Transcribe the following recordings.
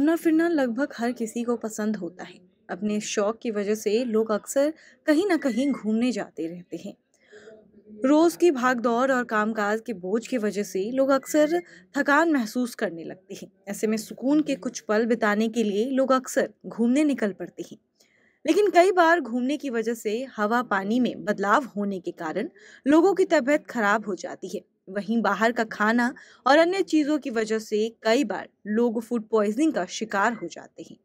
घूमना फिरना लगभग हर किसी को पसंद होता है अपने शौक की वजह से लोग अक्सर कहीं ना कहीं घूमने जाते रहते हैं रोज़ की भाग दौड़ और कामकाज के बोझ की वजह से लोग अक्सर थकान महसूस करने लगते हैं ऐसे में सुकून के कुछ पल बिताने के लिए लोग अक्सर घूमने निकल पड़ते हैं लेकिन कई बार घूमने की वजह से हवा पानी में बदलाव होने के कारण लोगों की तबीयत खराब हो जाती है वहीं बाहर का खाना और अन्य चीज़ों की वजह से कई बार लोग फूड पॉइजनिंग का शिकार हो जाते हैं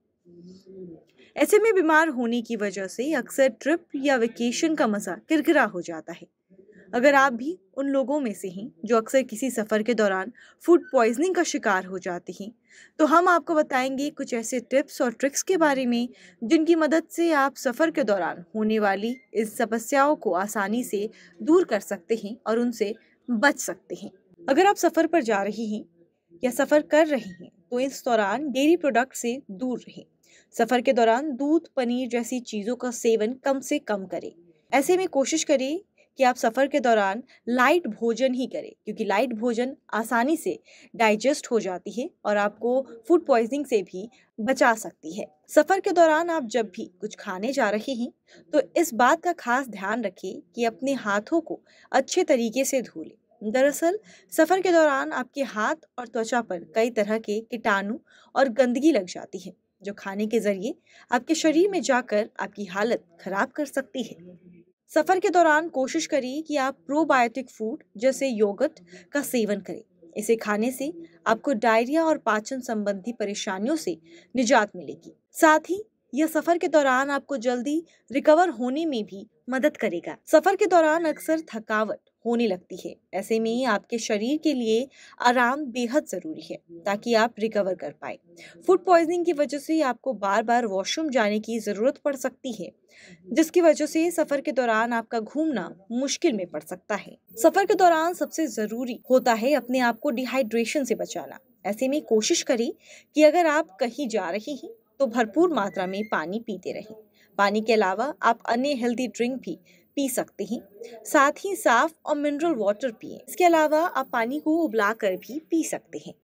ऐसे में बीमार होने की वजह से अक्सर ट्रिप या वेकेशन का मज़ा किरकिरा हो जाता है अगर आप भी उन लोगों में से हैं जो अक्सर किसी सफ़र के दौरान फूड पॉइजनिंग का शिकार हो जाते हैं तो हम आपको बताएंगे कुछ ऐसे टिप्स और ट्रिक्स के बारे में जिनकी मदद से आप सफ़र के दौरान होने वाली इस समस्याओं को आसानी से दूर कर सकते हैं और उनसे बच सकते हैं अगर आप सफ़र पर जा रहे हैं या सफ़र कर रहे हैं तो इस दौरान डेयरी प्रोडक्ट से दूर रहें सफ़र के दौरान दूध पनीर जैसी चीज़ों का सेवन कम से कम करें ऐसे में कोशिश करें कि आप सफ़र के दौरान लाइट भोजन ही करें क्योंकि लाइट भोजन आसानी से डाइजेस्ट हो जाती है और आपको फूड पॉइजनिंग से भी बचा सकती है सफ़र के दौरान आप जब भी कुछ खाने जा रहे हैं तो इस बात का खास ध्यान रखें कि अपने हाथों को अच्छे तरीके से धो लें दरअसल सफ़र के दौरान आपके हाथ और त्वचा पर कई तरह के कीटाणु और गंदगी लग जाती है जो खाने के ज़रिए आपके शरीर में जाकर आपकी हालत ख़राब कर सकती है सफ़र के दौरान कोशिश करिए कि आप प्रोबायोटिक फूड जैसे योगर्ट का सेवन करें इसे खाने से आपको डायरिया और पाचन संबंधी परेशानियों से निजात मिलेगी साथ ही यह सफ़र के दौरान आपको जल्दी रिकवर होने में भी मदद करेगा सफर के दौरान अक्सर थकावट होने लगती है ऐसे में आपके शरीर के लिए आराम बेहद ज़रूरी है ताकि आप रिकवर कर पाए फूड पॉइजनिंग की वजह से आपको बार बार वॉशरूम जाने की ज़रूरत पड़ सकती है जिसकी वजह से सफ़र के दौरान आपका घूमना मुश्किल में पड़ सकता है सफ़र के दौरान सबसे ज़रूरी होता है अपने आप को डिहाइड्रेशन से बचाना ऐसे में कोशिश करें कि अगर आप कहीं जा रहे हैं तो भरपूर मात्रा में पानी पीते रहें पानी के अलावा आप अन्य हेल्दी ड्रिंक भी पी सकते हैं साथ ही साफ और मिनरल वाटर पिए इसके अलावा आप पानी को उबला कर भी पी सकते हैं